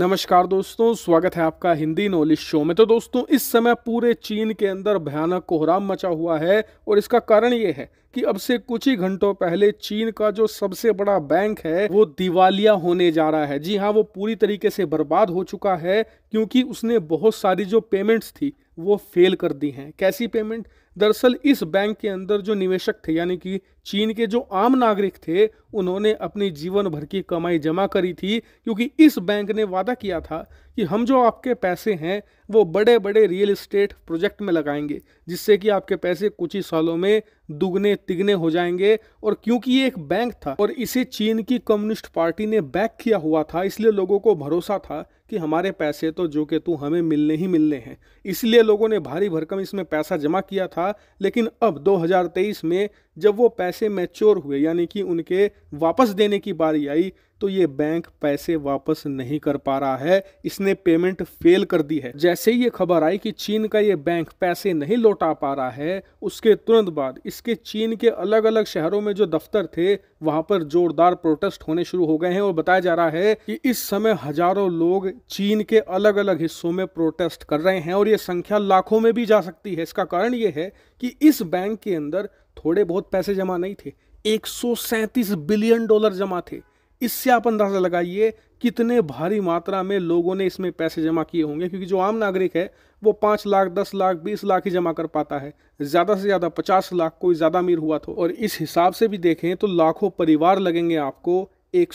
नमस्कार दोस्तों स्वागत है आपका हिंदी नॉलेज शो में तो दोस्तों इस समय पूरे चीन के अंदर भयानक कोहराम मचा हुआ है और इसका कारण ये है कि अब से कुछ ही घंटों पहले चीन का जो सबसे बड़ा बैंक है वो दिवालिया होने जा रहा है जी हाँ वो पूरी तरीके से बर्बाद हो चुका है क्योंकि उसने बहुत सारी जो पेमेंट्स थी वो फेल कर दी हैं कैसी पेमेंट दरअसल इस बैंक के अंदर जो निवेशक थे यानी कि चीन के जो आम नागरिक थे उन्होंने अपनी जीवन भर की कमाई जमा करी थी क्योंकि इस बैंक ने वादा किया था कि हम जो आपके पैसे हैं वो बड़े बड़े रियल इस्टेट प्रोजेक्ट में लगाएंगे जिससे कि आपके पैसे कुछ ही सालों में दुगने तिगने हो जाएंगे और क्योंकि ये एक बैंक था और इसे चीन की कम्युनिस्ट पार्टी ने बैक किया हुआ था इसलिए लोगों को भरोसा था कि हमारे पैसे तो जो कि तू हमें मिलने ही मिलने हैं इसलिए लोगों ने भारी भरकम इसमें पैसा जमा किया था था लेकिन अब 2023 में जब वो पैसे मैच्योर हुए यानी कि उनके वापस देने की बारी आई तो ये बैंक पैसे वापस नहीं कर पा रहा है इसने पेमेंट फेल कर दी है जैसे ही ये खबर आई कि चीन का ये बैंक पैसे नहीं लौटा पा रहा है उसके तुरंत बाद इसके चीन के अलग अलग शहरों में जो दफ्तर थे वहां पर जोरदार प्रोटेस्ट होने शुरू हो गए हैं और बताया जा रहा है कि इस समय हजारों लोग चीन के अलग अलग हिस्सों में प्रोटेस्ट कर रहे हैं और ये संख्या लाखों में भी जा सकती है इसका कारण ये है कि इस बैंक के अंदर थोड़े बहुत पैसे जमा नहीं थे एक बिलियन डॉलर जमा थे इससे आप अंदाज़ा लगाइए कितने भारी मात्रा में लोगों ने इसमें पैसे जमा किए होंगे क्योंकि जो आम नागरिक है वो पाँच लाख दस लाख बीस लाख ही जमा कर पाता है ज़्यादा से ज़्यादा पचास लाख कोई ज़्यादा अमीर हुआ तो और इस हिसाब से भी देखें तो लाखों परिवार लगेंगे आपको एक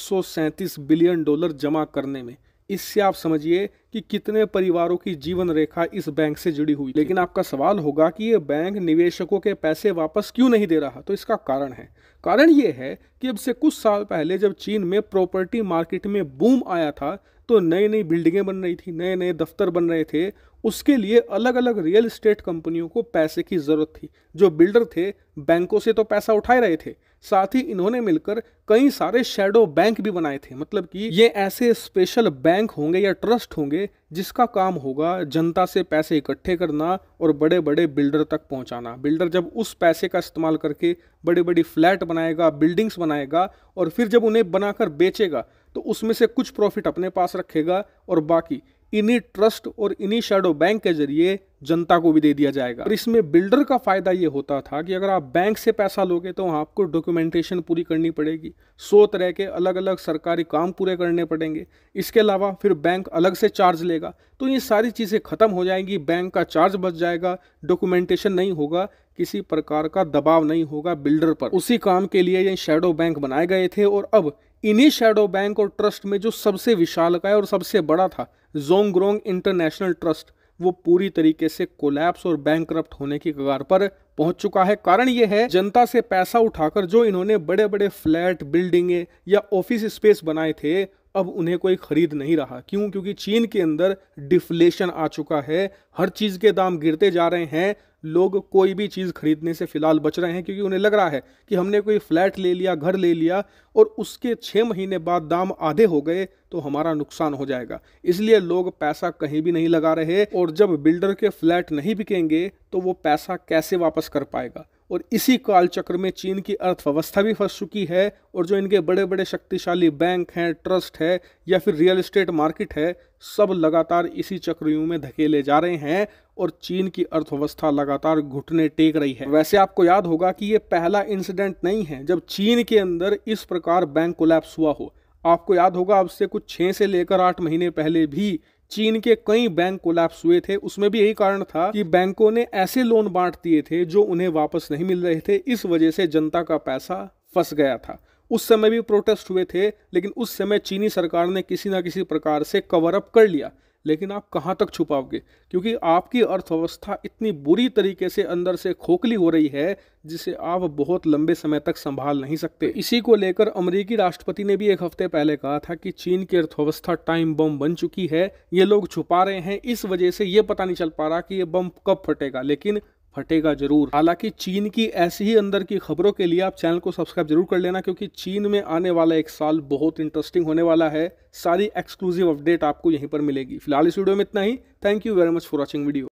बिलियन डॉलर जमा करने में इससे आप समझिए कि कितने परिवारों की जीवन रेखा इस बैंक से जुड़ी हुई लेकिन आपका सवाल होगा कि ये बैंक निवेशकों के पैसे वापस क्यों नहीं दे रहा तो इसका कारण है कारण ये है कि अब से कुछ साल पहले जब चीन में प्रॉपर्टी मार्केट में बूम आया था तो नई नई बिल्डिंगें बन रही थी नए नए दफ्तर बन रहे थे उसके लिए अलग अलग रियल इस्टेट कंपनियों को पैसे की ज़रूरत थी जो बिल्डर थे बैंकों से तो पैसा उठाए रहे थे साथ ही इन्होंने मिलकर कई सारे शेडो बैंक भी बनाए थे मतलब कि ये ऐसे स्पेशल बैंक होंगे या ट्रस्ट होंगे जिसका काम होगा जनता से पैसे इकट्ठे करना और बड़े बड़े बिल्डर तक पहुंचाना बिल्डर जब उस पैसे का इस्तेमाल करके बड़े बड़ी फ्लैट बनाएगा बिल्डिंग्स बनाएगा और फिर जब उन्हें बनाकर बेचेगा तो उसमें से कुछ प्रॉफिट अपने पास रखेगा और बाकी इन्हीं ट्रस्ट और इन्हीं शेडो बैंक के जरिए जनता को भी दे दिया जाएगा और इसमें बिल्डर का फायदा ये होता था कि अगर आप बैंक से पैसा लोगे तो आपको डॉक्यूमेंटेशन पूरी करनी पड़ेगी सौ तरह के अलग अलग सरकारी काम पूरे करने पड़ेंगे इसके अलावा फिर बैंक अलग से चार्ज लेगा तो ये सारी चीज़ें खत्म हो जाएंगी बैंक का चार्ज बच जाएगा डॉक्यूमेंटेशन नहीं होगा किसी प्रकार का दबाव नहीं होगा बिल्डर पर उसी काम के लिए ये शेडो बैंक बनाए गए थे और अब इन्हीं शेडो बैंक और ट्रस्ट में जो सबसे विशाल है और सबसे बड़ा था जोंग्रोंग इंटरनेशनल ट्रस्ट वो पूरी तरीके से कोलैप्स और बैंक होने की कगार पर पहुंच चुका है कारण ये है जनता से पैसा उठाकर जो इन्होंने बड़े बड़े फ्लैट बिल्डिंगे या ऑफिस स्पेस बनाए थे अब उन्हें कोई खरीद नहीं रहा क्यों क्योंकि चीन के अंदर डिफ्लेशन आ चुका है हर चीज़ के दाम गिरते जा रहे हैं लोग कोई भी चीज़ खरीदने से फ़िलहाल बच रहे हैं क्योंकि उन्हें लग रहा है कि हमने कोई फ्लैट ले लिया घर ले लिया और उसके छः महीने बाद दाम आधे हो गए तो हमारा नुकसान हो जाएगा इसलिए लोग पैसा कहीं भी नहीं लगा रहे और जब बिल्डर के फ्लैट नहीं बिकेंगे तो वो पैसा कैसे वापस कर पाएगा और इसी कालचक्र में चीन की अर्थव्यवस्था भी फंस चुकी है और जो इनके बड़े बड़े शक्तिशाली बैंक हैं ट्रस्ट है या फिर रियल इस्टेट मार्केट है सब लगातार इसी चक्रव्यूह में धकेले जा रहे हैं और चीन की अर्थव्यवस्था लगातार घुटने टेक रही है वैसे आपको याद होगा कि ये पहला इंसिडेंट नहीं है जब चीन के अंदर इस प्रकार बैंक कोलैप्स हुआ हो आपको याद होगा अब से कुछ छः से लेकर आठ महीने पहले भी चीन के कई बैंक कोलैप्स हुए थे उसमें भी यही कारण था कि बैंकों ने ऐसे लोन बांट दिए थे जो उन्हें वापस नहीं मिल रहे थे इस वजह से जनता का पैसा फंस गया था उस समय भी प्रोटेस्ट हुए थे लेकिन उस समय चीनी सरकार ने किसी ना किसी प्रकार से कवर अप कर लिया लेकिन आप कहाँ तक छुपाओगे क्योंकि आपकी अर्थव्यवस्था इतनी बुरी तरीके से अंदर से खोखली हो रही है जिसे आप बहुत लंबे समय तक संभाल नहीं सकते इसी को लेकर अमरीकी राष्ट्रपति ने भी एक हफ्ते पहले कहा था कि चीन की अर्थव्यवस्था टाइम बम बन चुकी है ये लोग छुपा रहे हैं इस वजह से ये पता नहीं चल पा रहा कि ये बम कब फटेगा लेकिन फटेगा जरूर हालांकि चीन की ऐसी ही अंदर की खबरों के लिए आप चैनल को सब्सक्राइब जरूर कर लेना क्योंकि चीन में आने वाला एक साल बहुत इंटरेस्टिंग होने वाला है सारी एक्सक्लूसिव अपडेट आपको यहीं पर मिलेगी फिलहाल इस वीडियो में इतना ही thank you very much for watching video